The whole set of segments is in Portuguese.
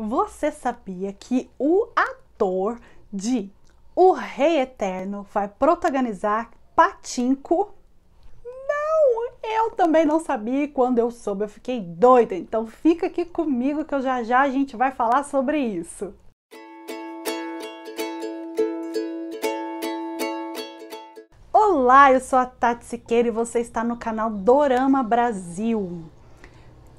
Você sabia que o ator de O Rei Eterno vai protagonizar Patinco? Não, eu também não sabia quando eu soube eu fiquei doida. Então fica aqui comigo que eu já já a gente vai falar sobre isso. Olá, eu sou a Tati Siqueira e você está no canal Dorama Brasil.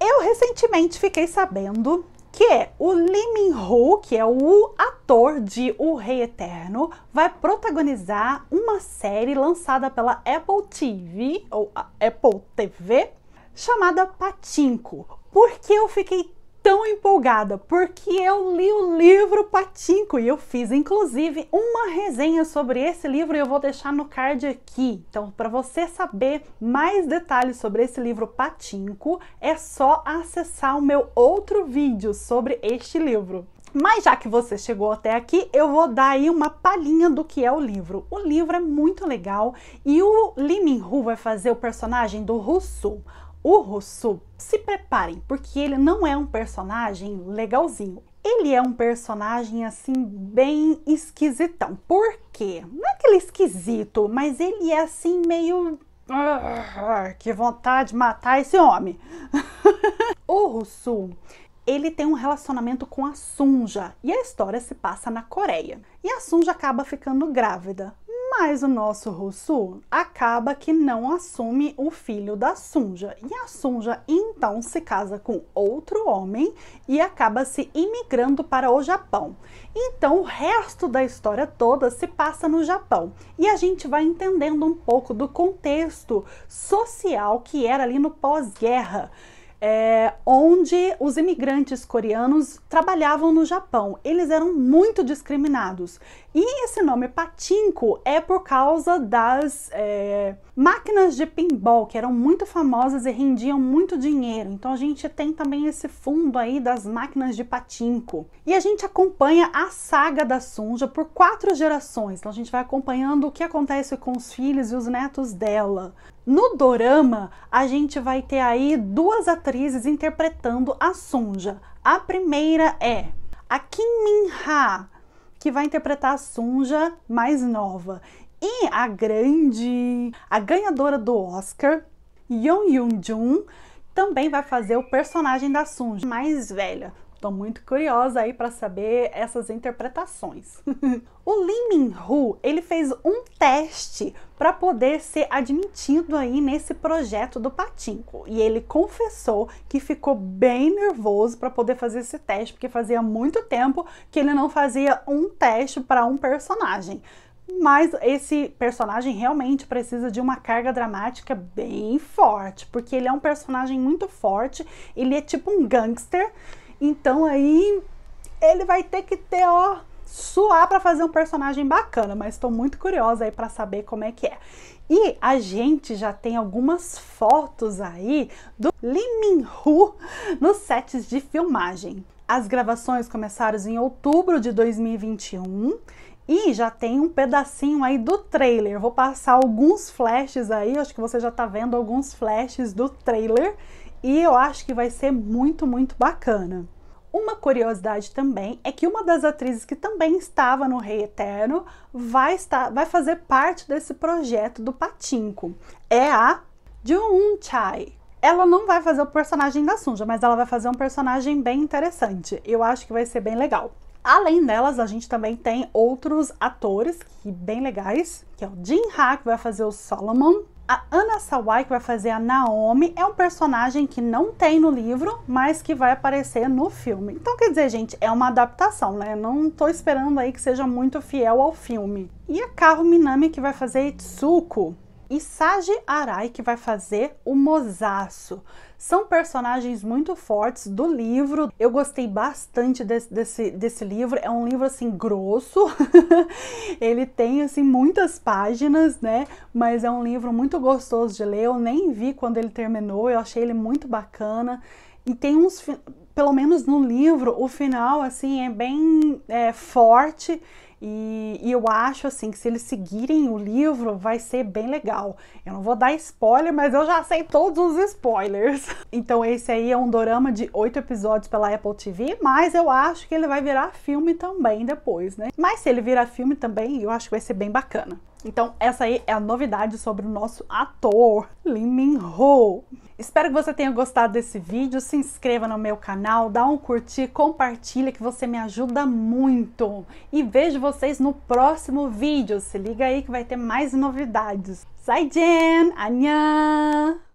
Eu recentemente fiquei sabendo que é o Lee Min-ho, que é o ator de O Rei Eterno, vai protagonizar uma série lançada pela Apple TV ou Apple TV chamada Patinco. Por que eu fiquei tão empolgada porque eu li o livro Patinco e eu fiz inclusive uma resenha sobre esse livro e eu vou deixar no card aqui. Então, para você saber mais detalhes sobre esse livro Patinco, é só acessar o meu outro vídeo sobre este livro. Mas já que você chegou até aqui, eu vou dar aí uma palhinha do que é o livro. O livro é muito legal e o Li Minhu vai fazer o personagem do Russo. O Rousseau, se preparem, porque ele não é um personagem legalzinho. Ele é um personagem assim bem esquisitão. Por quê? Não é aquele é esquisito, mas ele é assim meio ah, que vontade de matar esse homem. o Rousseau, ele tem um relacionamento com a Sunja e a história se passa na Coreia. E a Sunja acaba ficando grávida, mas o nosso Russo acaba que não assume o filho da Sunja. E a Sunja então se casa com outro homem e acaba se imigrando para o Japão. Então o resto da história toda se passa no Japão. E a gente vai entendendo um pouco do contexto social que era ali no pós-guerra é, onde os imigrantes coreanos trabalhavam no Japão. Eles eram muito discriminados. E esse nome patinco é por causa das é, máquinas de pinball, que eram muito famosas e rendiam muito dinheiro. Então a gente tem também esse fundo aí das máquinas de patinco. E a gente acompanha a saga da Sunja por quatro gerações. Então a gente vai acompanhando o que acontece com os filhos e os netos dela. No dorama, a gente vai ter aí duas atrizes interpretando a Sunja. A primeira é a Kim Min-ha, que vai interpretar a Sunja mais nova. E a grande, a ganhadora do Oscar, Yeon Yoon-jun, também vai fazer o personagem da Sunja mais velha. Estou muito curiosa aí para saber essas interpretações. o Lee Min-ho, ele fez um teste para poder ser admitido aí nesse projeto do Patinco. E ele confessou que ficou bem nervoso para poder fazer esse teste, porque fazia muito tempo que ele não fazia um teste para um personagem mas esse personagem realmente precisa de uma carga dramática bem forte, porque ele é um personagem muito forte, ele é tipo um gangster, então aí ele vai ter que ter, ó, suar para fazer um personagem bacana, mas estou muito curiosa aí para saber como é que é. E a gente já tem algumas fotos aí do Lee Min-ho nos sets de filmagem. As gravações começaram em outubro de 2021 e já tem um pedacinho aí do trailer. vou passar alguns flashes aí, acho que você já tá vendo alguns flashes do trailer e eu acho que vai ser muito, muito bacana. Uma curiosidade também é que uma das atrizes que também estava no Rei Eterno vai, estar, vai fazer parte desse projeto do Patinco. É a Jun Chai. Ela não vai fazer o personagem da Sunja, mas ela vai fazer um personagem bem interessante. Eu acho que vai ser bem legal. Além delas, a gente também tem outros atores que bem legais, que é o Jin Ha, que vai fazer o Solomon, a Ana Sawai, que vai fazer a Naomi, é um personagem que não tem no livro, mas que vai aparecer no filme. Então, quer dizer, gente, é uma adaptação, né? Não tô esperando aí que seja muito fiel ao filme. E a Karu Minami, que vai fazer Itsuko, e Sage Arai que vai fazer o Mozaço. São personagens muito fortes do livro. Eu gostei bastante desse, desse, desse livro. É um livro assim grosso. Ele tem assim muitas páginas, né? Mas é um livro muito gostoso de ler. Eu nem vi quando ele terminou. Eu achei ele muito bacana. E tem uns, pelo menos no livro, o final assim é bem é, forte e, e, eu acho assim que se eles seguirem o livro vai ser bem legal. Eu não vou dar spoiler, mas eu já sei todos os spoilers. Então esse aí é um dorama de oito episódios pela Apple TV, mas eu acho que ele vai virar filme também depois, né? Mas se ele virar filme também, eu acho que vai ser bem bacana. Então, essa aí é a novidade sobre o nosso ator, Lee Min-ho. Espero que você tenha gostado desse vídeo, se inscreva no meu canal, dá um curtir, compartilha que você me ajuda muito. E vejo vocês no próximo vídeo, se liga aí que vai ter mais novidades. Sai, Jen! Annyeong!